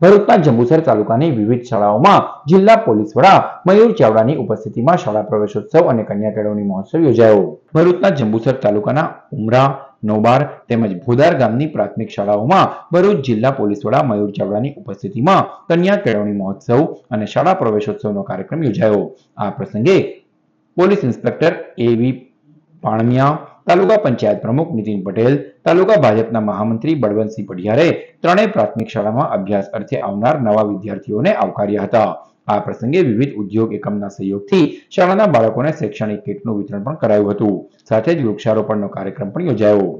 ભરૂચના જંબુસર તાલુકાની વિવિધ શાળાઓમાં જિલ્લા પોલીસ વડા મયુર ચાવડાની ઉપસ્થિતિમાં શાળા પ્રવેશોત્સવ અને કન્યા કેળવણી મહોત્સવ યોજાયો ભરૂચના જંબુસર તાલુકાના ઉમરા નોબાર તેમજ ભોદાર ગામની પ્રાથમિક શાળાઓમાં ભરૂચ જિલ્લા પોલીસ વડા મયુર ચાવડાની ઉપસ્થિતિમાં કન્યા કેળવણી મહોત્સવ અને શાળા પ્રવેશોત્સવનો કાર્યક્રમ યોજાયો આ પ્રસંગે પોલીસ ઇન્સ્પેક્ટર એવી પાણમિયા તાલુકા પંચાયત પ્રમુખ નીતિન પટેલ તાલુકા ભાજપના મહામંત્રી બળવંતસિંહ પઢિયારે ત્રણેય પ્રાથમિક શાળામાં અભ્યાસ અર્થે આવનાર નવા વિદ્યાર્થીઓને આવકાર્યા હતા આ પ્રસંગે વિવિધ ઉદ્યોગ એકમના સહયોગથી શાળાના બાળકોને શૈક્ષણિક કીટનું વિતરણ પણ કરાયું હતું સાથે જ વૃક્ષારોપણનો કાર્યક્રમ પણ યોજાયો